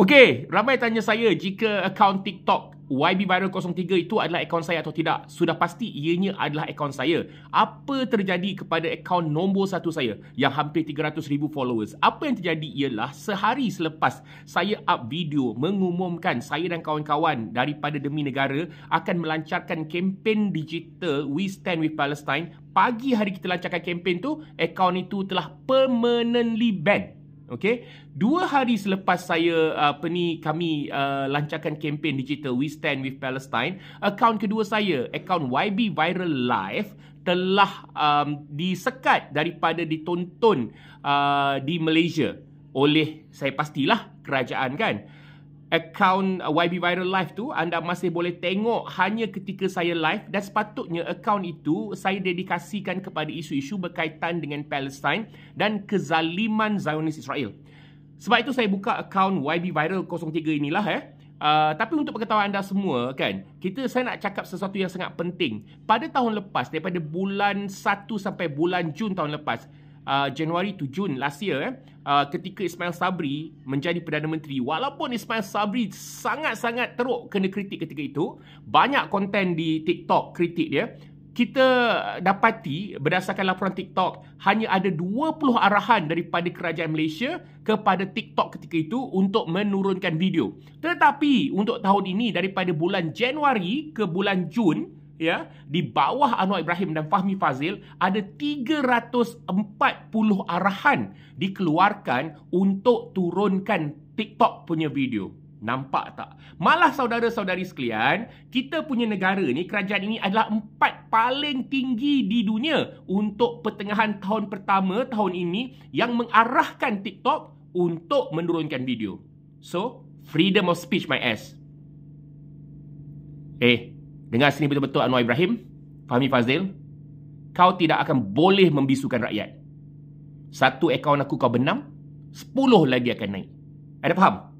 Okey, ramai tanya saya jika akaun TikTok YB Viral 03 itu adalah akaun saya atau tidak. Sudah pasti ianya adalah akaun saya. Apa terjadi kepada akaun nombor satu saya yang hampir 300,000 followers? Apa yang terjadi ialah sehari selepas saya up video mengumumkan saya dan kawan-kawan daripada Demi Negara akan melancarkan kempen digital We Stand With Palestine. Pagi hari kita lancarkan kempen tu, akaun itu telah permanently banned. Okay, dua hari selepas saya apa ni kami uh, lancarkan kempen digital We Stand with Palestine, akaun kedua saya, akaun YB Viral Live telah um, disekat daripada ditonton uh, di Malaysia oleh saya pastilah kerajaan kan account uh, YB Viral Live tu anda masih boleh tengok hanya ketika saya live dan sepatutnya account itu saya dedikasikan kepada isu-isu berkaitan dengan Palestine dan kezaliman Zionis Israel. Sebab itu saya buka account YB Viral 03 inilah eh. Uh, tapi untuk pengetahuan anda semua kan, kita saya nak cakap sesuatu yang sangat penting. Pada tahun lepas, daripada bulan 1 sampai bulan Jun tahun lepas, Ah, Januari to Jun last year eh, uh, ketika Ismail Sabri menjadi Perdana Menteri walaupun Ismail Sabri sangat-sangat teruk kena kritik ketika itu banyak konten di TikTok kritik dia kita dapati berdasarkan laporan TikTok hanya ada 20 arahan daripada kerajaan Malaysia kepada TikTok ketika itu untuk menurunkan video. Tetapi untuk tahun ini daripada bulan Januari ke bulan Jun ya di bawah Anwar Ibrahim dan Fahmi Fazil ada 340 arahan dikeluarkan untuk turunkan TikTok punya video. Nampak tak? Malah saudara-saudari sekalian, kita punya negara ni, kerajaan ini adalah empat paling tinggi di dunia untuk pertengahan tahun pertama tahun ini yang mengarahkan TikTok untuk menurunkan video. So, freedom of speech my ass. Eh, Dengar sini betul-betul Anwar Ibrahim, Fahmi Fazil, kau tidak akan boleh membisukan rakyat. Satu akaun aku kau benam, sepuluh lagi akan naik. Ada faham?